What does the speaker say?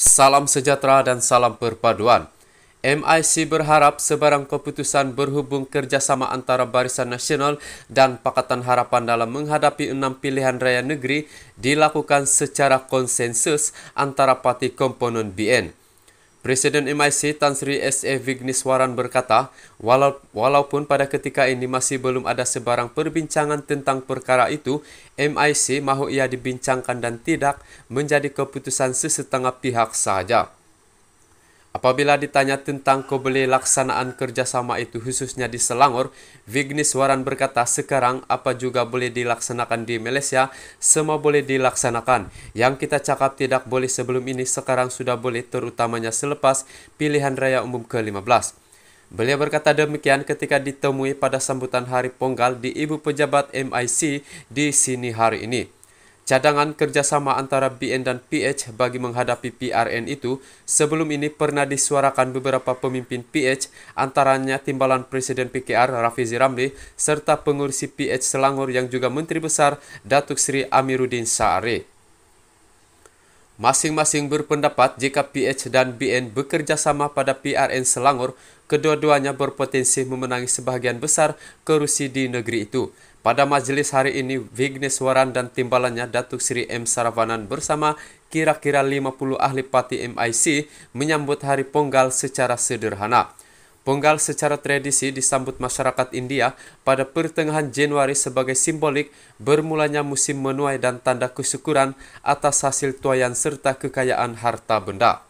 Salam sejahtera dan salam perpaduan. MIC berharap sebarang keputusan berhubung kerjasama antara Barisan Nasional dan Pakatan Harapan dalam menghadapi enam pilihan raya negeri dilakukan secara konsensus antara parti komponen BN. Presiden MIC Tan Sri S.A. Vigniswaran berkata, walaupun pada ketika ini masih belum ada sebarang perbincangan tentang perkara itu, MIC mahu ia dibincangkan dan tidak menjadi keputusan sesetengah pihak sahaja. Apabila ditanya tentang kobele laksanaan kerjasama itu khususnya di Selangor, Vignis Waran berkata sekarang apa juga boleh dilaksanakan di Malaysia, semua boleh dilaksanakan. Yang kita cakap tidak boleh sebelum ini sekarang sudah boleh terutamanya selepas pilihan raya umum ke-15. Beliau berkata demikian ketika ditemui pada sambutan hari ponggal di Ibu Pejabat MIC di sini hari ini. Cadangan kerjasama antara BN dan PH bagi menghadapi PRN itu sebelum ini pernah disuarakan beberapa pemimpin PH antaranya timbalan Presiden PKR Rafizi Ramli serta pengurusi PH Selangor yang juga Menteri Besar Datuk Seri Amiruddin Saari. Masing-masing berpendapat jika PH dan BN bekerjasama pada PRN Selangor, kedua-duanya berpotensi memenangi sebahagian besar kerusi di negeri itu. Pada majlis hari ini, Vignes Waran dan timbalannya Datuk Seri M. Saravanan bersama kira-kira 50 ahli parti MIC menyambut hari ponggal secara sederhana. Ponggal secara tradisi disambut masyarakat India pada pertengahan Januari sebagai simbolik bermulanya musim menuai dan tanda kesyukuran atas hasil tuayan serta kekayaan harta benda.